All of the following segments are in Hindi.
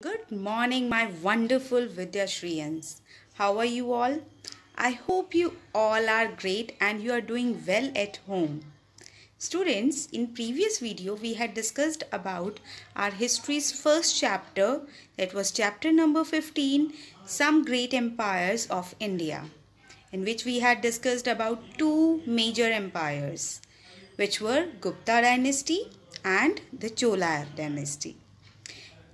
Good morning, my wonderful Vidya Shriyans. How are you all? I hope you all are great and you are doing well at home. Students, in previous video we had discussed about our history's first chapter that was chapter number 15, Some Great Empires of India, in which we had discussed about two major empires, which were Gupta dynasty and the Chola dynasty.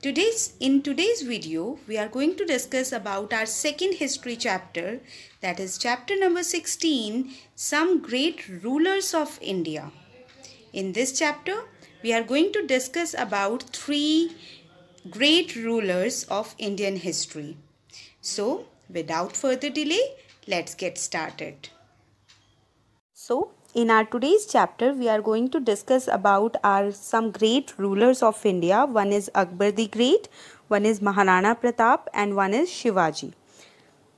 Today's, in today's video, we are going to discuss about our second history chapter that is chapter number 16, Some Great Rulers of India. In this chapter, we are going to discuss about three great rulers of Indian history. So, without further delay, let's get started. So, in our today's chapter, we are going to discuss about our some great rulers of India. One is Akbar the Great, one is Maharana Pratap and one is Shivaji.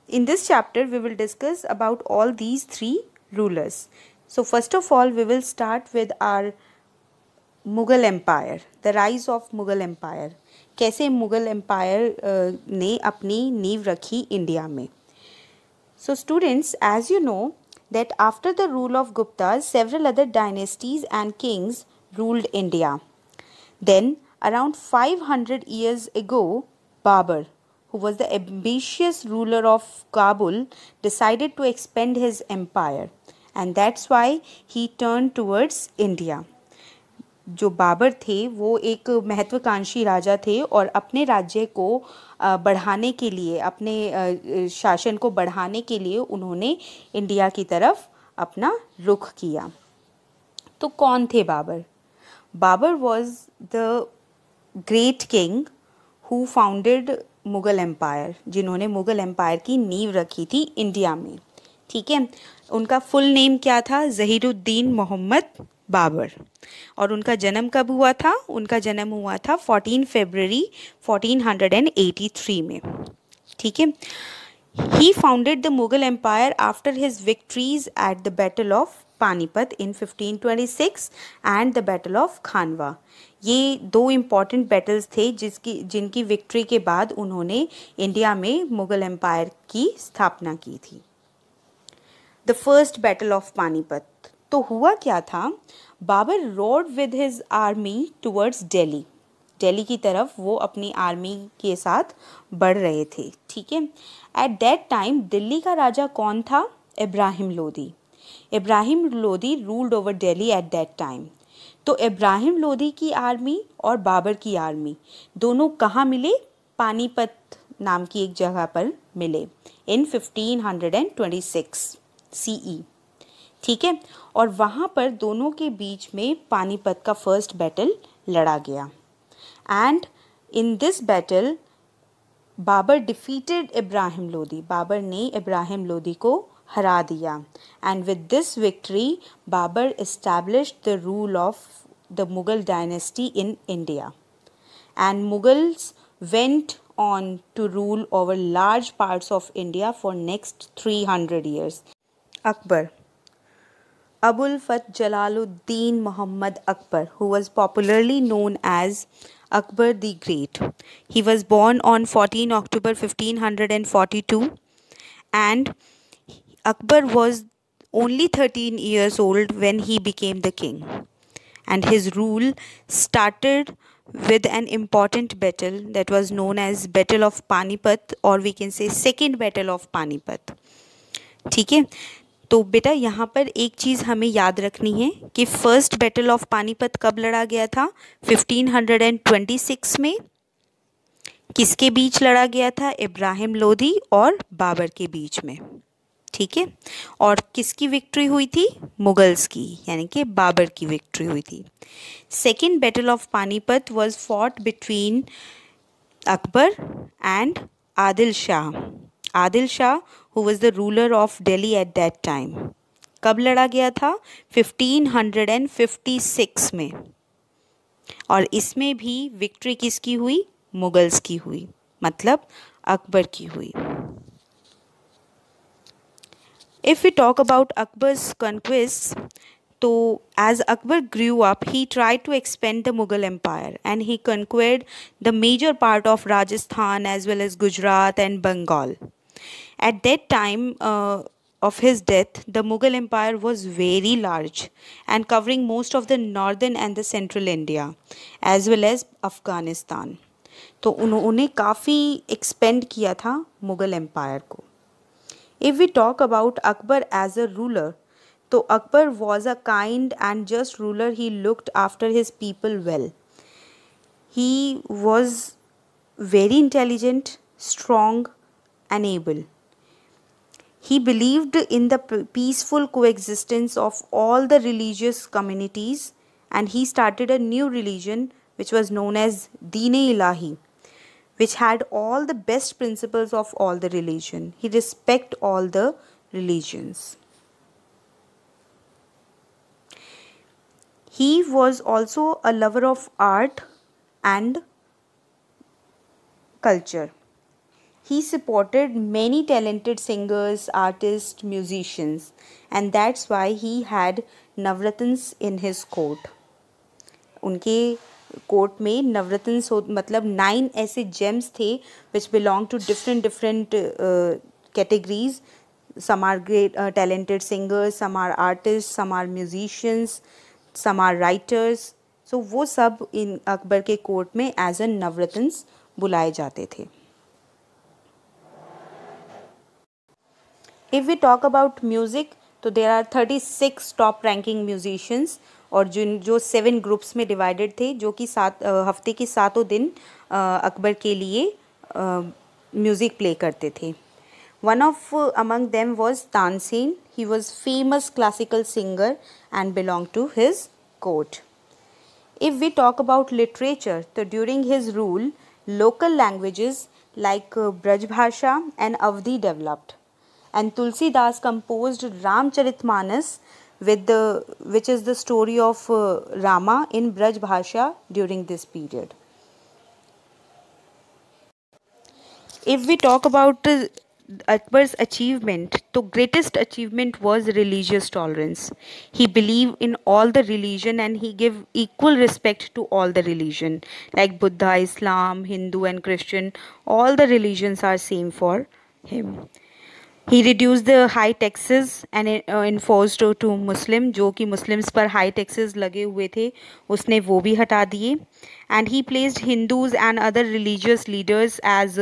In this chapter, we will discuss about all these three rulers. So first of all, we will start with our Mughal empire the rise of Mughal empire कैसे मुगल एम्पायर uh, ने अपनी नींव रखी इंडिया में so students as you know that after the rule of Guptas, several other dynasties and kings ruled India. Then, around 500 years ago, Babur, who was the ambitious ruler of Kabul, decided to expand his empire, and that's why he turned towards India. जो बाबर थे वो एक महत्वाकांक्षी राजा थे और अपने राज्य को बढ़ाने के लिए अपने शासन को बढ़ाने के लिए उन्होंने इंडिया की तरफ अपना रुख किया तो कौन थे Babur Babur was the great king who founded Mughal empire जिन्होंने मुग़ल एम्पायर की नींव रखी थी इंडिया में ठीक है उनका फुल नेम क्या था जहीरुद्दीन मोहम्मद बाबर और उनका जन्म कब हुआ था उनका जन्म हुआ था 14 फरवरी 1483 में ठीक है he founded the Mughal empire after his victories at the battle of Panipat in 1526 and the battle of Khanwa ये दो इम्पॉर्टेंट बैटल्स थे जिसकी जिनकी विक्ट्री के बाद उन्होंने इंडिया में मुगल एम्पायर की स्थापना की थी the first battle of Panipat तो हुआ क्या था Babur rode with his army towards Delhi Delhi की तरफ वो अपनी आर्मी के साथ बढ़ रहे थे ठीक है एट दैट टाइम दिल्ली का राजा कौन था Ibrahim Lodhi Ibrahim Lodhi ruled over Delhi at that time तो इब्राहिम लोधी की आर्मी और बाबर की आर्मी दोनों कहाँ मिले पानीपत नाम की एक जगह पर मिले इन 1526 सीई ठीक है और वहाँ पर दोनों के बीच में पानीपत का फर्स्ट बैटल लड़ा गया and in this battle Babur defeated Ibrahim Lodi Babur ने इब्राहिम लोदी को हरा दिया and with this victory Babur establish the rule of the Mughal dynasty in India and Mughals went on to rule over large parts of India for next three hundred years Akbar Abul Fath Jalaluddin Muhammad Akbar, who was popularly known as Akbar the Great. He was born on 14 October 1542 and Akbar was only 13 years old when he became the king. And his rule started with an important battle that was known as Battle of Panipat or we can say Second Battle of Panipat. ठीक है तो बेटा यहाँ पर एक चीज़ हमें याद रखनी है कि फ़र्स्ट बैटल ऑफ पानीपत कब लड़ा गया था 1526 में किसके बीच लड़ा गया था इब्राहिम लोधी और बाबर के बीच में ठीक है और किसकी विक्ट्री हुई थी मुगल्स की यानी कि बाबर की विक्ट्री हुई थी second battle of Panipat was fought between Akbar and Adil Shah Adil Shah who was the ruler of Delhi at that time कब लड़ा गया था 1556 में और इसमें भी विक्ट्री किसकी हुई मुगल्स की हुई मतलब अकबर की हुई if you talk about Akbar conquest तो as Akbar grew up he try to expand the Mughal empire and he conquered the major part of Rajasthan as well as Gujarat and Bengal At that time, uh, of his death, the Mughal Empire was very large and covering most of the northern and the central India as well as Afghanistan. तो उन्होंने काफ़ी एक्सपेंड किया था मुग़ल एम्पायर को if we talk about Akbar as a ruler तो Akbar was a kind and just ruler he looked after his people well he was very intelligent strong and able. He believed in the peaceful coexistence of all the religious communities and he started a new religion which was known as Dine Ilahi which had all the best principles of all the religion. He respect all the religions. He was also a lover of art and culture. he supported many talented singers, artists, musicians, and that's why he had Navratnas in his court. उनके कोर्ट में नवरत्नस मतलब नाइन ऐसे जेम्स थे which belong to different different categories some are great uh, talented singers some are artists some are musicians some are writers so वो सब इन अकबर के कोर्ट में एज अ नवरत्न बुलाए जाते थे if we talk about music तो there are thirty six top ranking musicians और जिन जो सेवन ग्रुप्स में डिवाइडेड थे जो कि सात हफ्ते के सातों दिन अकबर के लिए म्यूज़िक प्ले करते थे one of among them was Tansen he was famous classical singer and belong to his court if we talk about literature तो during his rule local languages like Brajbhasha and Awadhi developed and Tulsidas composed Ramcharitmanas with the which is the story of uh, Rama in Braj Bhasha during this period. If we talk about uh, Akbar's achievement, the greatest achievement was religious tolerance. He believed in all the religion and he gave equal respect to all the religion, like Buddha, Islam, Hindu, and Christian. All the religions are same for him. He reduce the high taxes and enforce to Muslim जो कि मुस्लिम्स पर हाई टैक्सेस लगे हुए थे उसने वो भी हटा दिए and he placed Hindus and other religious leaders as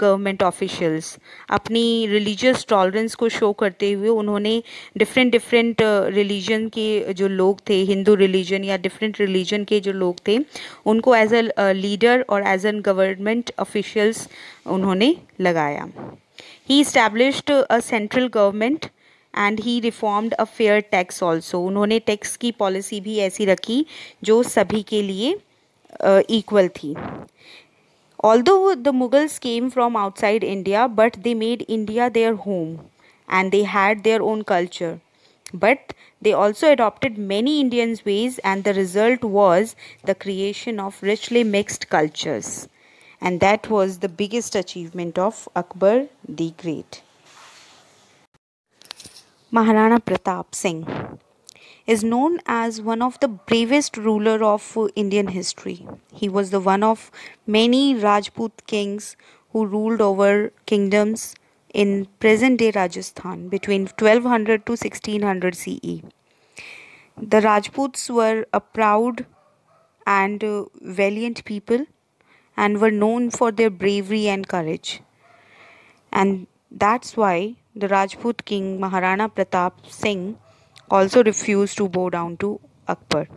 government officials अपनी रिलीजियस टॉलरेंस को शो करते हुए उन्होंने डिफरेंट डिफरेंट रिलीजन के जो लोग थे हिंदू रिलीजन या डिफरेंट रिलीजन के जो लोग थे उनको एज अ लीडर और एज एन गवर्नमेंट ऑफिशियल्स उन्होंने लगाया He established a central government and he reformed a fair tax also unhone tax ki policy bhi aisi rakhi jo sabhi ke liye uh, equal thi although the mughals came from outside india but they made india their home and they had their own culture but they also adopted many indians ways and the result was the creation of richly mixed cultures and that was the biggest achievement of Akbar the Great. Maharana Pratap Singh is known as one of the bravest ruler of Indian history. He was the one of many Rajput kings who ruled over kingdoms in present-day Rajasthan between 1200 to 1600 CE. The Rajputs were a proud and valiant people and were known for their bravery and courage. And that's why the Rajput king Maharana Pratap Singh also refused to bow down to Akbar.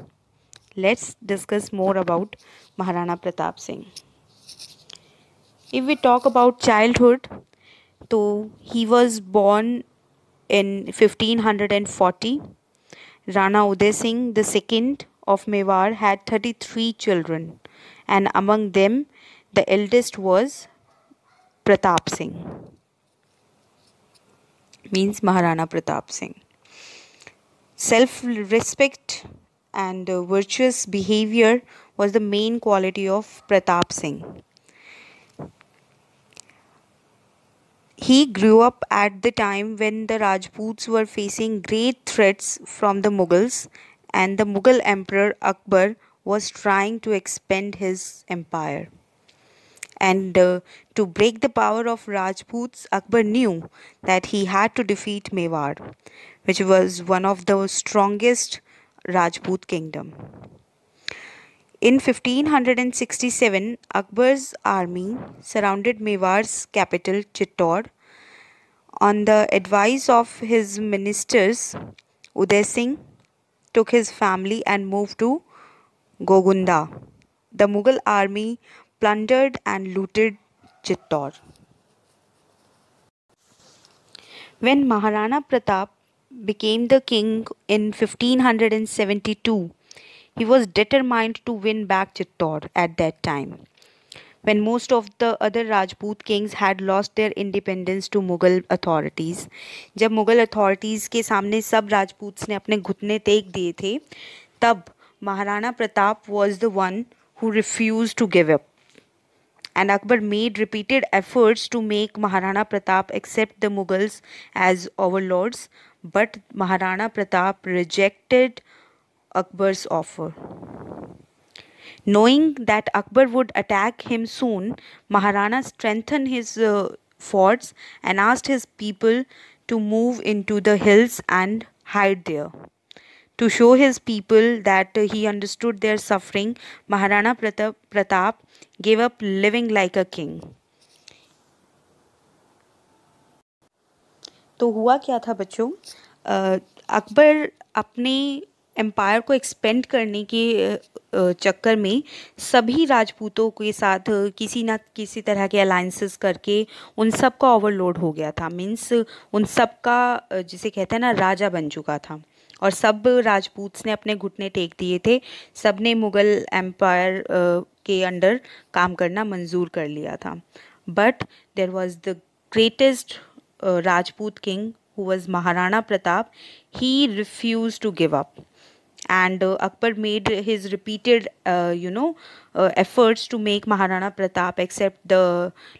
Let's discuss more about Maharana Pratap Singh. If we talk about childhood, so he was born in 1540. Rana Uday Singh, the second of Mewar, had 33 children and among them the eldest was Pratap Singh, means Maharana Pratap Singh. Self respect and uh, virtuous behavior was the main quality of Pratap Singh. He grew up at the time when the Rajputs were facing great threats from the Mughals, and the Mughal Emperor Akbar was trying to expand his empire. And uh, to break the power of Rajputs, Akbar knew that he had to defeat Mewar, which was one of the strongest Rajput kingdom. In 1567, Akbar's army surrounded Mewar's capital Chittor. On the advice of his ministers, Uday Singh took his family and moved to Gogunda. The Mughal army plundered and looted Chittor. When Maharana Pratap became the king in 1572, he was determined to win back Chittor at that time. When most of the other Rajput kings had lost their independence to Mughal authorities, जब मुगल authorities के सामने सब राजपूत ने अपने घुटने टेक दिए थे तब Maharana Pratap was the one who refused to give up. And Akbar made repeated efforts to make Maharana Pratap accept the Mughals as overlords, but Maharana Pratap rejected Akbar's offer. Knowing that Akbar would attack him soon, Maharana strengthened his uh, forts and asked his people to move into the hills and hide there. To show his people that he understood their suffering, Maharana Pratap gave up living like a king. तो हुआ क्या था बच्चों अकबर अपने एम्पायर को एक्सपेंड करने के चक्कर में सभी राजपूतों के साथ किसी ना किसी तरह के अलायंसेस करके उन सब का ओवरलोड हो गया था मीन्स उन सब का जिसे कहते हैं ना राजा बन चुका था और सब राजपूत ने अपने घुटने टेक दिए थे सब ने मुगल एम्पायर के अंडर काम करना मंजूर कर लिया था but there was the greatest Rajput king who was Maharana Pratap he refuse to give up and Akbar made his repeated you know efforts to make Maharana Pratap accept the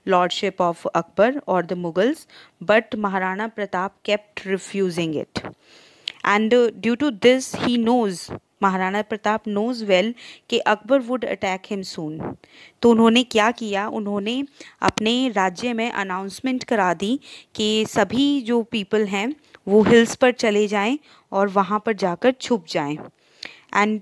lordship of Akbar और the Mughals but Maharana Pratap kept refusing it and due to this he knows Maharana Pratap knows well कि Akbar would attack him soon तो उन्होंने क्या किया उन्होंने अपने राज्य में अनाउंसमेंट करा दी कि सभी जो पीपल हैं वो हिल्स पर चले जाएं और वहाँ पर जाकर छुप जाएं and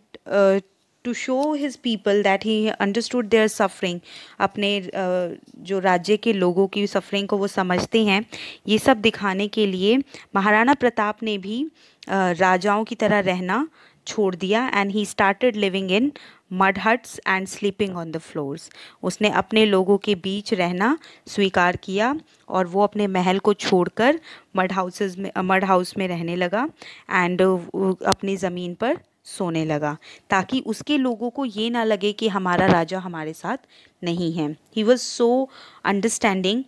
to show his people that he understood their suffering अपने uh, जो राज्य के लोगों की सफरिंग को वो समझते हैं ये सब दिखाने के लिए महाराणा प्रताप ने भी राजाओं की तरह रहना छोड़ दिया and he started living in mud huts and sleeping on the floors उसने अपने लोगों के बीच रहना स्वीकार किया और वो अपने महल को छोड़कर मड हाउसेज में मड हाउस में रहने लगा एंड अपनी ज़मीन पर सोने लगा ताकि उसके लोगों को ये ना लगे कि हमारा राजा हमारे साथ नहीं है ही वॉज सो अंडरस्टैंडिंग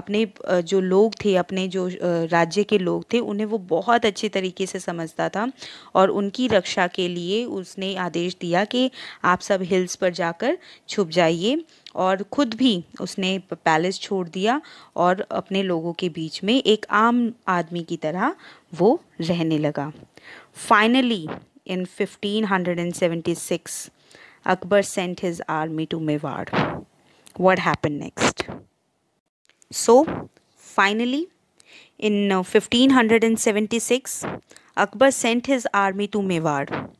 अपने जो लोग थे अपने जो राज्य के लोग थे उन्हें वो बहुत अच्छे तरीके से समझता था और उनकी रक्षा के लिए उसने आदेश दिया कि आप सब हिल्स पर जाकर छुप जाइए और ख़ुद भी उसने पैलेस छोड़ दिया और अपने लोगों के बीच में एक आम आदमी की तरह वो रहने लगा finally in 1576, Akbar sent his army to Mewar. What happened next? So, finally, in 1576, uh, Akbar sent his army to Mewar.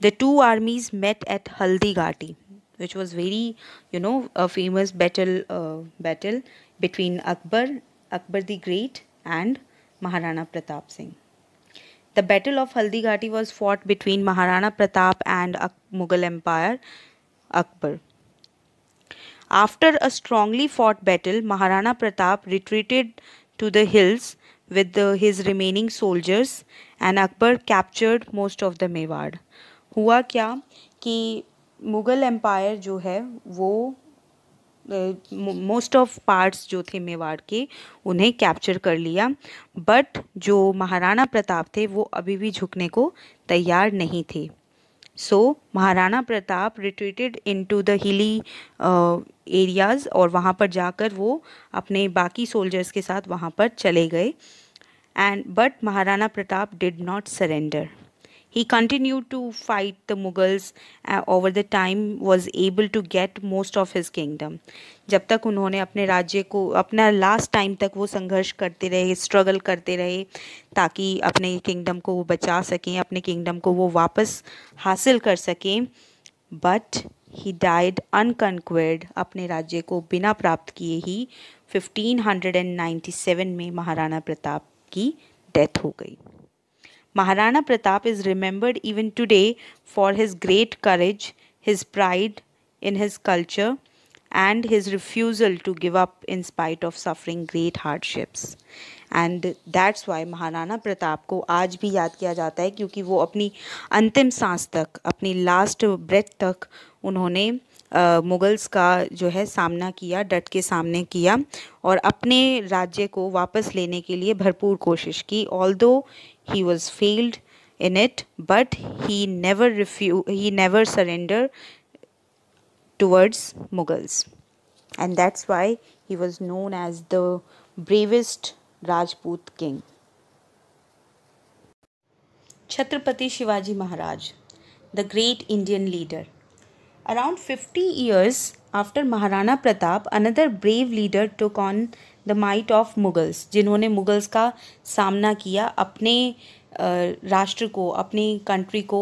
The two armies met at Haldigati, which was very, you know, a famous battle uh, battle between Akbar, Akbar the Great, and Maharana Pratap Singh. The Battle of Haldighati was fought between Maharana Pratap and Mughal Empire Akbar. After a strongly fought battle, Maharana Pratap retreated to the hills with the, his remaining soldiers and Akbar captured most of the Mewad. हुआ क्या कि मुग़ल एम्पायर जो है वो मोस्ट ऑफ पार्ट्स जो थे मेवाड़ के उन्हें कैप्चर कर लिया बट जो महाराणा प्रताप थे वो अभी भी झुकने को तैयार नहीं थे so so, Maharana Pratap retreated into the hilly areas और वहाँ पर जाकर वो अपने बाकी सोल्जर्स के साथ वहाँ पर चले गए and but Maharana Pratap did not surrender He continued to fight the Mughals uh, over the time was able to get most of his kingdom. जब तक उन्होंने अपने राज्य को अपना लास्ट टाइम तक वो संघर्ष करते रहे स्ट्रगल करते रहे ताकि अपने किंगडम को वो बचा सकें अपने किंगडम को वो वापस हासिल कर सकें बट ही डाइड अनकनक्वेड अपने राज्य को बिना प्राप्त किए ही 1597 में महाराणा प्रताप की डेथ हो गई Maharana Pratap is remembered even today for his great courage, his pride in his culture, and his refusal to give up in spite of suffering great hardships. And that's why Maharana Pratap को आज भी याद किया जाता है क्योंकि वो अपनी अंतिम सांस तक अपनी लास्ट ब्रेथ तक उन्होंने मुगल्स uh, का जो है सामना किया डट के सामने किया और अपने राज्य को वापस लेने के लिए भरपूर कोशिश की ऑल दो he was failed in it but he never refu- he never surrendered towards mughals and that's why he was known as the bravest rajput king chhatrapati shivaji maharaj the great indian leader around 50 years after maharana pratap another brave leader took on the might of Mughals जिन्होंने मुगल्स का सामना किया अपने राष्ट्र को अपनी कंट्री को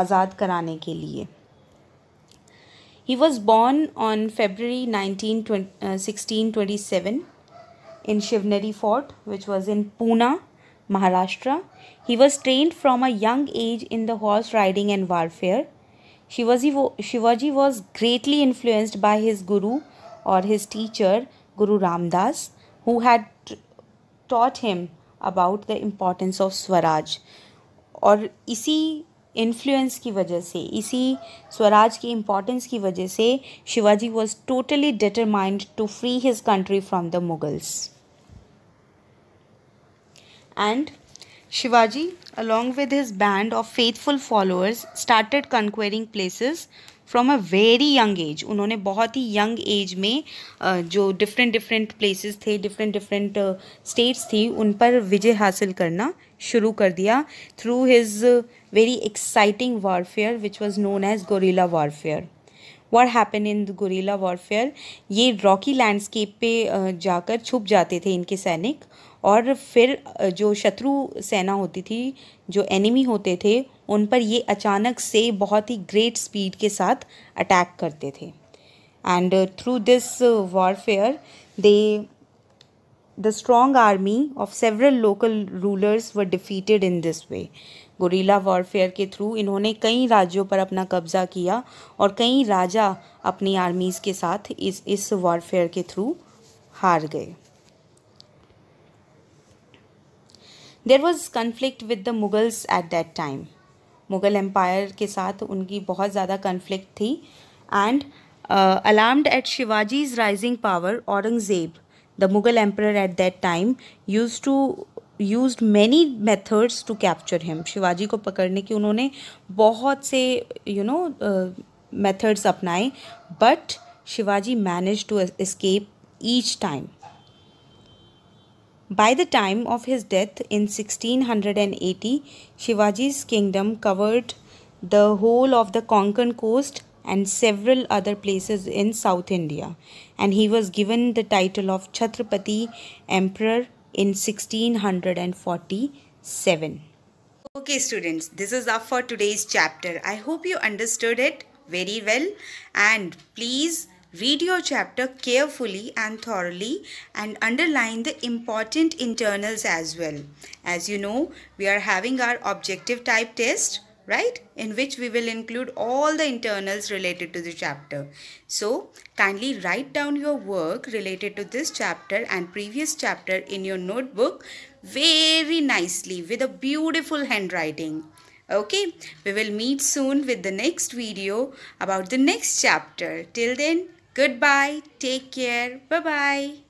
आज़ाद कराने के लिए he was born on February nineteen sixteen twenty seven in Shivneri fort which was in Poona Maharashtra he was trained from a young age in the horse riding and warfare Shivaji वो Shivaji was greatly influenced by his guru और his teacher Guru Ramdas, who had taught him about the importance of Swaraj. और इसी इन्फ्लुएंस की वजह से इसी स्वराज की इम्पोर्टेंस की वजह से Shivaji was totally determined to free his country from the Mughals and Shivaji along with his band of faithful followers, started conquering places from a very young age उन्होंने बहुत ही यंग एज में जो डिफरेंट डिफरेंट प्लेसेस थे डिफरेंट डिफरेंट स्टेट्स थी उन पर विजय हासिल करना शुरू कर दिया through his very exciting warfare which was known as guerrilla warfare what happen in guerrilla warfare ये रॉकी लैंडस्केप पे जाकर छुप जाते थे इनके सैनिक और फिर जो शत्रु सेना होती थी जो एनिमी होते थे उन पर ये अचानक से बहुत ही ग्रेट स्पीड के साथ अटैक करते थे and through this warfare they the strong army of several local rulers were defeated in this way guerrilla warfare के थ्रू इन्होंने कई राज्यों पर अपना कब्जा किया और कई राजा अपनी आर्मीज़ के साथ इस इस वॉरफेयर के थ्रू हार गए there was conflict with the Mughals at that time Mughal empire के साथ उनकी बहुत ज़्यादा कन्फ्लिक्ट थी and alarmed at Shivaji's rising power Aurangzeb the Mughal empire at that time use to use many methods to capture him Shivaji को पकड़ने की उन्होंने बहुत से यू नो मेथड्स अपनाए but Shivaji manage to escape each time By the time of his death in 1680, Shivaji's kingdom covered the whole of the Konkan coast and several other places in South India, and he was given the title of Chhatrapati Emperor in 1647. Okay, students, this is up for today's chapter. I hope you understood it very well, and please Read your chapter carefully and thoroughly and underline the important internals as well. As you know, we are having our objective type test, right? In which we will include all the internals related to the chapter. So, kindly write down your work related to this chapter and previous chapter in your notebook very nicely with a beautiful handwriting. Okay, we will meet soon with the next video about the next chapter. Till then, Goodbye. Take care. Bye bye.